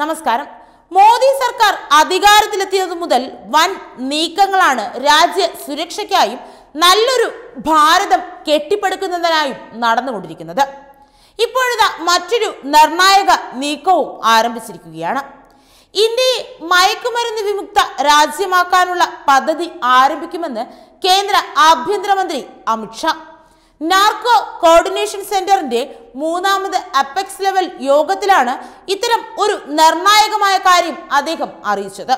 നമസ്കാരം മോദി സർക്കാർ അധികാരത്തിലെത്തിയത് മുതൽ വൻ നീക്കങ്ങളാണ് രാജ്യ സുരക്ഷയ്ക്കായും നല്ലൊരു ഭാരതം കെട്ടിപ്പടുക്കുന്നതിനായും നടന്നുകൊണ്ടിരിക്കുന്നത് ഇപ്പോഴത്തെ മറ്റൊരു നിർണായക നീക്കവും ആരംഭിച്ചിരിക്കുകയാണ് ഇന്ത്യയെ മയക്കുമരുന്ന് വിമുക്ത രാജ്യമാക്കാനുള്ള പദ്ധതി ആരംഭിക്കുമെന്ന് കേന്ദ്ര ആഭ്യന്തരമന്ത്രി അമിത്ഷാ നാർക്കോ കോർഡിനേഷൻ സെന്ററിന്റെ മൂന്നാമത് അപ്പെക്സ് ലെവൽ യോഗത്തിലാണ് ഇത്തരം ഒരു നിർണായകമായ കാര്യം അദ്ദേഹം അറിയിച്ചത്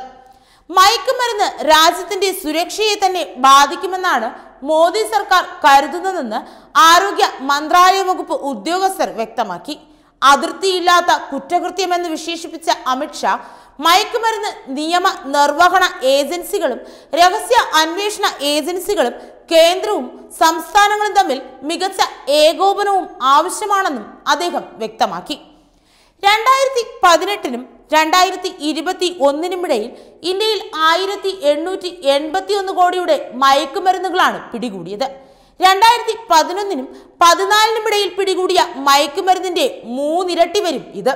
മയക്കുമരുന്ന് രാജ്യത്തിന്റെ സുരക്ഷയെ തന്നെ ബാധിക്കുമെന്നാണ് മോദി സർക്കാർ കരുതുന്നതെന്ന് ആരോഗ്യ മന്ത്രാലയ വകുപ്പ് ഉദ്യോഗസ്ഥർ വ്യക്തമാക്കി അതിർത്തിയില്ലാത്ത കുറ്റകൃത്യമെന്ന് വിശേഷിപ്പിച്ച അമിത്ഷാ മയക്കുമരുന്ന് നിയമ നിർവഹണ ഏജൻസികളും രഹസ്യ അന്വേഷണ ഏജൻസികളും കേന്ദ്രവും സംസ്ഥാനങ്ങളും തമ്മിൽ മികച്ച ഏകോപനവും ആവശ്യമാണെന്നും അദ്ദേഹം വ്യക്തമാക്കി രണ്ടായിരത്തി പതിനെട്ടിനും രണ്ടായിരത്തി ഇരുപത്തി ഒന്നിനുമിടയിൽ ഇന്ത്യയിൽ ആയിരത്തി എണ്ണൂറ്റി എൺപത്തി ഒന്ന് കോടിയുടെ മയക്കുമരുന്നുകളാണ് പിടികൂടിയത് രണ്ടായിരത്തി പതിനൊന്നിനും പതിനാലിനുമിടയിൽ പിടികൂടിയ മയക്കുമരുന്നിന്റെ മൂന്നിരട്ടി വരും ഇത്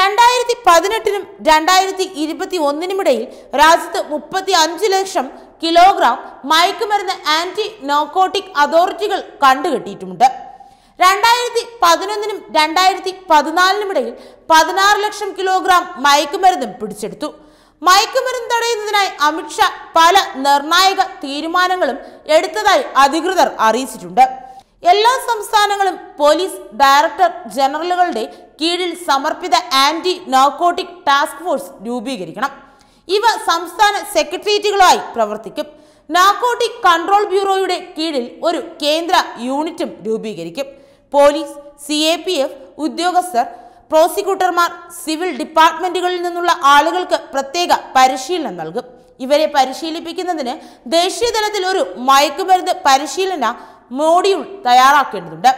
രണ്ടായിരത്തി പതിനെട്ടിനും രണ്ടായിരത്തി ഇരുപത്തി ഒന്നിനുമിടയിൽ രാജ്യത്ത് മുപ്പത്തി അഞ്ച് ലക്ഷം കിലോഗ്രാം മയക്കുമരുന്ന് ആന്റി നോക്കോട്ടിക് അതോറിറ്റികൾ കണ്ടുകെട്ടിയിട്ടുമുണ്ട് രണ്ടായിരത്തി പതിനൊന്നിനും രണ്ടായിരത്തി പതിനാലിനുമിടയിൽ പതിനാറ് ലക്ഷം കിലോഗ്രാം മയക്കുമരുന്നും പിടിച്ചെടുത്തു മയക്കുമരുന്ന് തടയുന്നതിനായി അമിത്ഷാ പല നിർണായക തീരുമാനങ്ങളും എടുത്തതായി അധികൃതർ അറിയിച്ചിട്ടുണ്ട് എല്ലാ സംസ്ഥാനങ്ങളും പോലീസ് ഡയറക്ടർ ജനറലുകളുടെ കീഴിൽ സമർപ്പിത ആന്റി നോക്കോട്ടിക് ടാസ്ക് ഫോഴ്സ് രൂപീകരിക്കണം ഇവ സംസ്ഥാന സെക്രട്ടേറിയറ്റുകളായി പ്രവർത്തിക്കും നാക്കോട്ടിക് കൺട്രോൾ ബ്യൂറോയുടെ കീഴിൽ ഒരു കേന്ദ്ര യൂണിറ്റും രൂപീകരിക്കും police C A P F ഉദ്യോഗസ്ഥർ പ്രോസിക്യൂട്ടർമാർ സിവിൽ ഡിപ്പാർട്ട്മെന്റുകളിൽ നിന്നുള്ള ആളുകൾക്ക് പ്രത്യേക പരിശീലനം നൽകും ഇവരെ പരിശീലിപ്പിക്കുന്നതിന് ദേശീയതലത്തിൽ ഒരു മയക്കുമരുന്ന് പരിശീലന മോഡ്യൂൾ തയ്യാറാക്കേണ്ടതുണ്ട്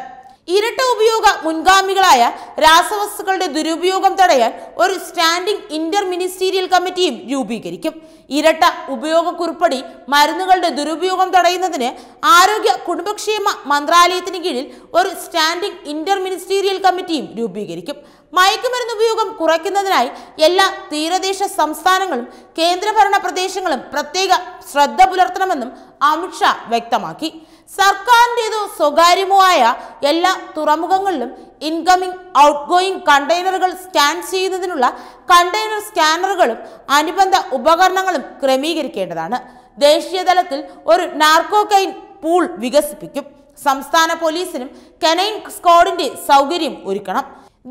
ഇരട്ട ഉപയോഗ മുൻഗാമികളായ രാസവസ്തുക്കളുടെ ദുരുപയോഗം തടയാൻ ഒരു സ്റ്റാൻഡിംഗ് ഇന്റർ മിനിസ്റ്റീരിയൽ കമ്മിറ്റിയും രൂപീകരിക്കും ഇരട്ട ഉപയോഗക്കുറിപ്പടി മരുന്നുകളുടെ ദുരുപയോഗം തടയുന്നതിന് ആരോഗ്യ കുടുംബക്ഷേമ മന്ത്രാലയത്തിന് കീഴിൽ ഒരു സ്റ്റാൻഡിംഗ് ഇന്റർ മിനിസ്റ്റീരിയൽ കമ്മിറ്റിയും രൂപീകരിക്കും മയക്കുമരുന്ന് ഉപയോഗം കുറയ്ക്കുന്നതിനായി എല്ലാ തീരദേശ സംസ്ഥാനങ്ങളും കേന്ദ്രഭരണ പ്രദേശങ്ങളും പ്രത്യേക ശ്രദ്ധ പുലർത്തണമെന്നും അമിത്ഷാ വ്യക്തമാക്കി സർക്കാരിൻ്റെതോ സ്വകാര്യമോ ആയ എല്ലാ തുറമുഖങ്ങളിലും ഇൻകമിംഗ് ഗോയിങ് കണ്ടെയ്നറുകൾ സ്കാൻ ചെയ്യുന്നതിനുള്ള കണ്ടെയ്നർ സ്കാനറുകളും അനുബന്ധ ഉപകരണങ്ങളും ക്രമീകരിക്കേണ്ടതാണ് ദേശീയ തലത്തിൽ ഒരു നാർക്കോകൈൻ പൂൾ വികസിപ്പിക്കും സംസ്ഥാന പോലീസിനും കനൈൻ സ്ക്വാഡിന്റെ സൗകര്യം ഒരുക്കണം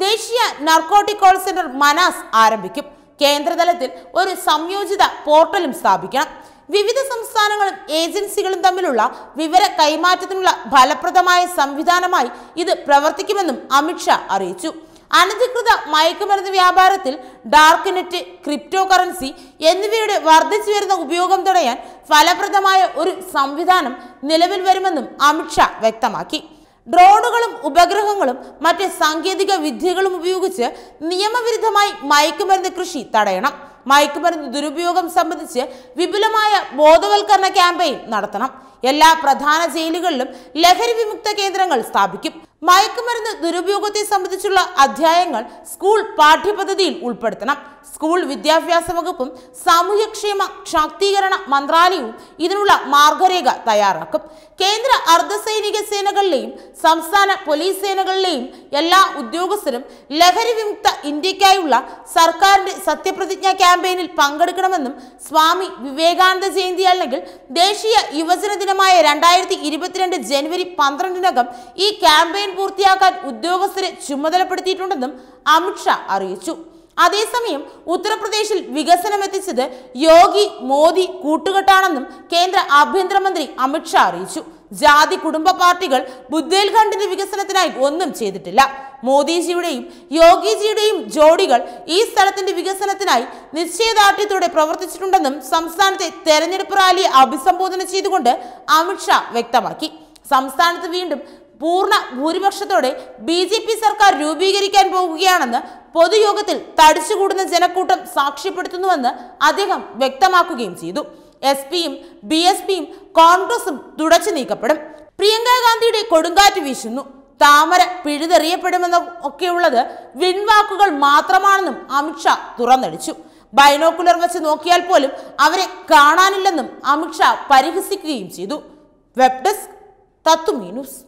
ദേശീയ നാർക്കോട്ടിക് കോൾ സെന്റർ മനാസ് ആരംഭിക്കും കേന്ദ്രതലത്തിൽ ഒരു സംയോജിത പോർട്ടലും സ്ഥാപിക്കണം വിവിധ സംസ്ഥാനങ്ങളും ഏജൻസികളും തമ്മിലുള്ള വിവര കൈമാറ്റത്തിനുള്ള ഫലപ്രദമായ സംവിധാനമായി ഇത് പ്രവർത്തിക്കുമെന്നും അമിത്ഷാ അറിയിച്ചു അനധികൃത മയക്കുമരുന്ന് വ്യാപാരത്തിൽ ഡാർക്ക് നെറ്റ് ക്രിപ്റ്റോ കറൻസി എന്നിവയുടെ വർദ്ധിച്ചു വരുന്ന ഉപയോഗം തടയാൻ ഫലപ്രദമായ ഒരു സംവിധാനം നിലവിൽ വരുമെന്നും അമിത്ഷാ വ്യക്തമാക്കി ഡ്രോണുകളും ഉപഗ്രഹങ്ങളും മറ്റ് സാങ്കേതിക വിദ്യകളും ഉപയോഗിച്ച് നിയമവിരുദ്ധമായി മയക്കുമരുന്ന് കൃഷി തടയണം മയക്കുമരുന്ന് ദുരുപയോഗം സംബന്ധിച്ച് വിപുലമായ ബോധവൽക്കരണ ക്യാമ്പയിൻ നടത്തണം എല്ലാ പ്രധാന ജയിലുകളിലും ലഹരി വിമുക്ത കേന്ദ്രങ്ങൾ സ്ഥാപിക്കും മയക്കുമരുന്ന് ദുരുപയോഗത്തെ സംബന്ധിച്ചുള്ള അധ്യായങ്ങൾ സ്കൂൾ പാഠ്യപദ്ധതിയിൽ ഉൾപ്പെടുത്തണം സ്കൂൾ വിദ്യാഭ്യാസ വകുപ്പും സാമൂഹ്യക്ഷേമ ശാക്തീകരണ മന്ത്രാലയവും ഇതിനുള്ള മാർഗരേഖ തയ്യാറാക്കും കേന്ദ്ര അർദ്ധസൈനിക സേനകളിലെയും സംസ്ഥാന പോലീസ് സേനകളിലെയും എല്ലാ ഉദ്യോഗസ്ഥരും ലഹരി വിമുക്ത ഇന്ത്യക്കായുള്ള സർക്കാരിന്റെ സത്യപ്രതിജ്ഞാ ക്യാമ്പയിനിൽ പങ്കെടുക്കണമെന്നും സ്വാമി വിവേകാനന്ദ ജയന്തി അല്ലെങ്കിൽ ദേശീയ യുവജന ദിനമായ രണ്ടായിരത്തി ഇരുപത്തിരണ്ട് ജനുവരി പന്ത്രണ്ടിനകം ഈ ക്യാമ്പയിൻ കാര്യം പൂർത്തിയാക്കാൻ ഉദ്യോഗസ്ഥരെ ചുമതലപ്പെടുത്തിയിട്ടുണ്ടെന്നും അമിത്ഷാ അറിയിച്ചു അതേസമയം ഉത്തർപ്രദേശിൽ വികസനം എത്തിച്ചത് യോഗി മോദി കൂട്ടുകെട്ടാണെന്നും കേന്ദ്ര ആഭ്യന്തരമന്ത്രി അമിത്ഷാ അറിയിച്ചു ജാതി കുടുംബ പാർട്ടികൾ ബുദ്ധേൽഖണ്ഡിന്റെ വികസനത്തിനായി ഒന്നും ചെയ്തിട്ടില്ല മോദിജിയുടെയും യോഗിജിയുടെയും ജോഡികൾ ഈ സ്ഥലത്തിന്റെ വികസനത്തിനായി നിശ്ചയദാർഢ്യത്തോടെ പ്രവർത്തിച്ചിട്ടുണ്ടെന്നും സംസ്ഥാനത്തെ തെരഞ്ഞെടുപ്പ് റാലിയെ അഭിസംബോധന ചെയ്തുകൊണ്ട് അമിത്ഷാ വ്യക്തമാക്കി സംസ്ഥാനത്ത് വീണ്ടും പൂർണ്ണ ഭൂരിപക്ഷത്തോടെ ബി ജെ പി സർക്കാർ രൂപീകരിക്കാൻ പോകുകയാണെന്ന് പൊതുയോഗത്തിൽ തടിച്ചുകൂടുന്ന ജനക്കൂട്ടം സാക്ഷ്യപ്പെടുത്തുന്നുവെന്ന് അദ്ദേഹം വ്യക്തമാക്കുകയും ചെയ്തു എസ് പിയും ബി എസ് പിയും കോൺഗ്രസും തുടച്ചു നീക്കപ്പെടും പ്രിയങ്ക ഗാന്ധിയുടെ കൊടുങ്കാറ്റ് വീശുന്നു താമര പിഴുതെറിയപ്പെടുമെന്ന ഒക്കെയുള്ളത് വിൺവാക്കുകൾ മാത്രമാണെന്നും അമിത്ഷാ തുറന്നടിച്ചു ബൈനോക്കുലർ വെച്ച് നോക്കിയാൽ പോലും അവരെ കാണാനില്ലെന്നും അമിത്ഷാ പരിഹസിക്കുകയും ചെയ്തു വെബ് ഡെസ്ക് തത്തു മീനൂസ്